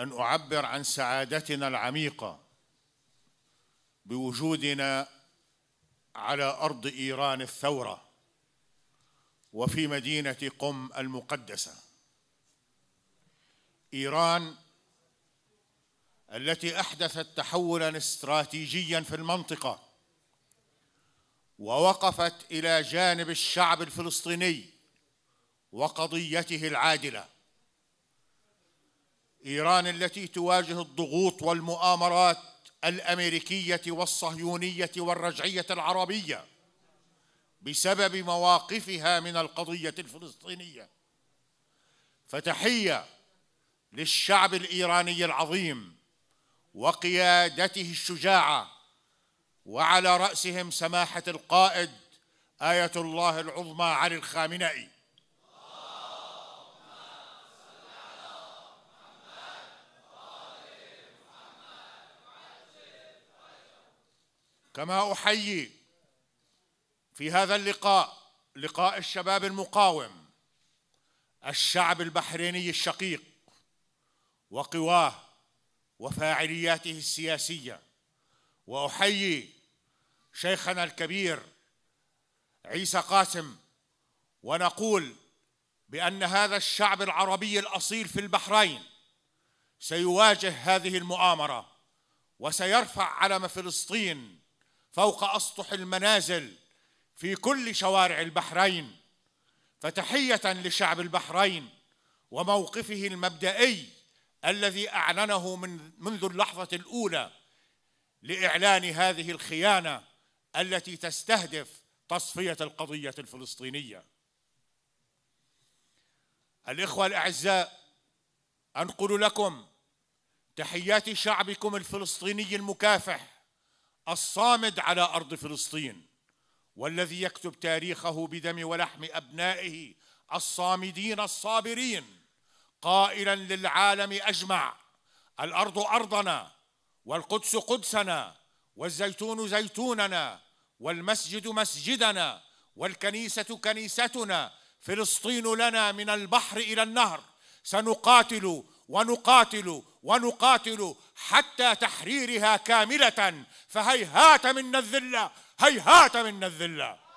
ان اعبر عن سعادتنا العميقه بوجودنا على ارض ايران الثوره وفي مدينه قم المقدسه ايران التي احدثت تحولا استراتيجيا في المنطقه ووقفت الى جانب الشعب الفلسطيني وقضيته العادله ايران التي تواجه الضغوط والمؤامرات الامريكيه والصهيونيه والرجعيه العربيه بسبب مواقفها من القضيه الفلسطينيه فتحيه للشعب الايراني العظيم وقيادته الشجاعه وعلى راسهم سماحه القائد ايه الله العظمى علي الخامنئي كما احيي في هذا اللقاء لقاء الشباب المقاوم الشعب البحريني الشقيق وقواه وفاعلياته السياسيه واحيي شيخنا الكبير عيسى قاسم ونقول بان هذا الشعب العربي الاصيل في البحرين سيواجه هذه المؤامره وسيرفع علم فلسطين فوق اسطح المنازل في كل شوارع البحرين فتحيه لشعب البحرين وموقفه المبدئي الذي اعلنه من منذ اللحظه الاولى لاعلان هذه الخيانه التي تستهدف تصفيه القضيه الفلسطينيه الاخوه الاعزاء انقل لكم تحيات شعبكم الفلسطيني المكافح الصامد على ارض فلسطين والذي يكتب تاريخه بدم ولحم ابنائه الصامدين الصابرين قائلا للعالم اجمع الارض ارضنا والقدس قدسنا والزيتون زيتوننا والمسجد مسجدنا والكنيسه كنيستنا فلسطين لنا من البحر الى النهر سنقاتل ونقاتل ونقاتل حتى تحريرها كاملة فهيهات منا الذلة هيهات منا الذلة